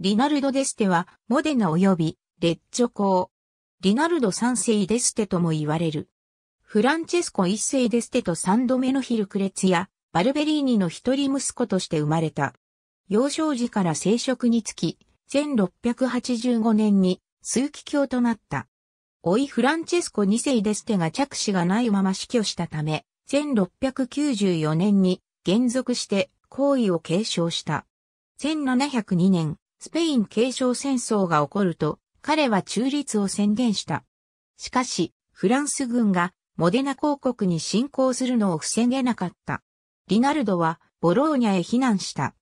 リナルド・デステは、モデナ及び、レッチョ公。リナルド三世デステとも言われる。フランチェスコ一世デステと三度目のヒルクレツや、バルベリーニの一人息子として生まれた。幼少時から聖職につき、1685年に、数奇教となった。老いフランチェスコ二世デステが着手がないまま死去したため、1694年に、現続して、皇位を継承した。1702年、スペイン継承戦争が起こると、彼は中立を宣言した。しかし、フランス軍がモデナ公国に侵攻するのを防げなかった。リナルドはボローニャへ避難した。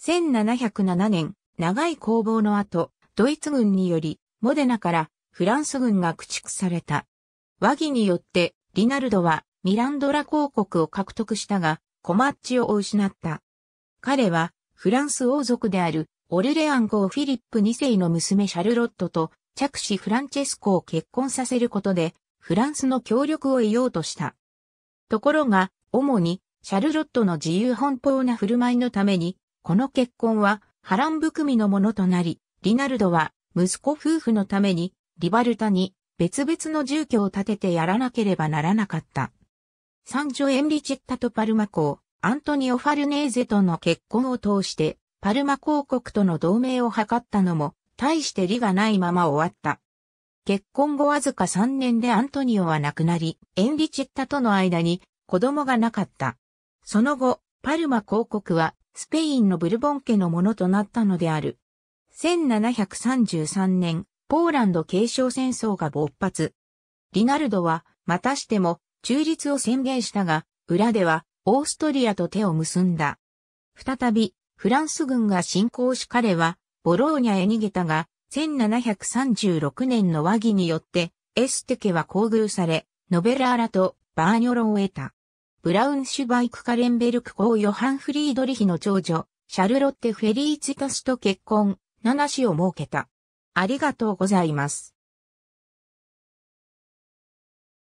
1707年、長い攻防の後、ドイツ軍により、モデナからフランス軍が駆逐された。和議によって、リナルドはミランドラ公国を獲得したが、コマッチを失った。彼はフランス王族であるオルレアン号フィリップ2世の娘シャルロットと着手フランチェスコを結婚させることでフランスの協力を得ようとした。ところが、主にシャルロットの自由奔放な振る舞いのために、この結婚は波乱含みのものとなり、リナルドは息子夫婦のためにリバルタに別々の住居を建ててやらなければならなかった。サンジョ・エンリチェッタとパルマ港、アントニオ・ファルネーゼとの結婚を通して、パルマ公国との同盟を図ったのも、大して利がないまま終わった。結婚後わずか3年でアントニオは亡くなり、エンリチェッタとの間に子供がなかった。その後、パルマ公国はスペインのブルボン家のものとなったのである。1733年、ポーランド継承戦争が勃発。リナルドは、またしても中立を宣言したが、裏ではオーストリアと手を結んだ。再び、フランス軍が侵攻し彼は、ボローニャへ逃げたが、1736年の和議によって、エステ家は厚遇され、ノベラーラとバーニョロを得た。ブラウンシュバイク・カレンベルク公ヨハン・フリードリヒの長女、シャルロッテ・フェリーツィタスと結婚、7子を設けた。ありがとうございます。